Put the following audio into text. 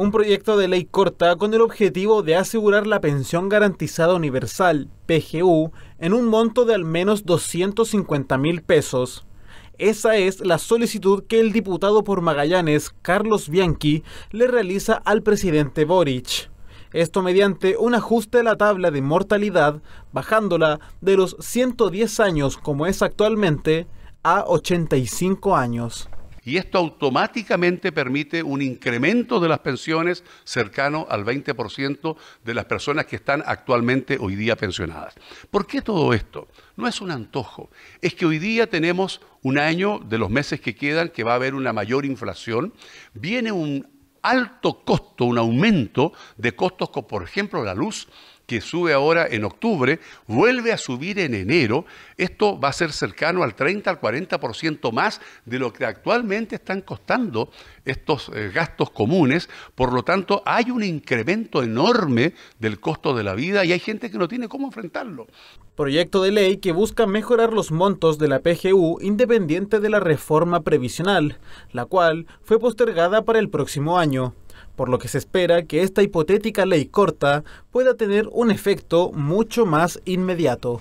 un proyecto de ley corta con el objetivo de asegurar la pensión garantizada universal, PGU, en un monto de al menos 250 mil pesos. Esa es la solicitud que el diputado por Magallanes, Carlos Bianchi, le realiza al presidente Boric. Esto mediante un ajuste a la tabla de mortalidad, bajándola de los 110 años como es actualmente a 85 años y esto automáticamente permite un incremento de las pensiones cercano al 20% de las personas que están actualmente hoy día pensionadas. ¿Por qué todo esto? No es un antojo, es que hoy día tenemos un año de los meses que quedan que va a haber una mayor inflación, viene un alto costo, un aumento de costos como por ejemplo la luz, que sube ahora en octubre, vuelve a subir en enero. Esto va a ser cercano al 30 al 40% más de lo que actualmente están costando estos eh, gastos comunes. Por lo tanto, hay un incremento enorme del costo de la vida y hay gente que no tiene cómo enfrentarlo. Proyecto de ley que busca mejorar los montos de la PGU independiente de la reforma previsional, la cual fue postergada para el próximo año por lo que se espera que esta hipotética ley corta pueda tener un efecto mucho más inmediato.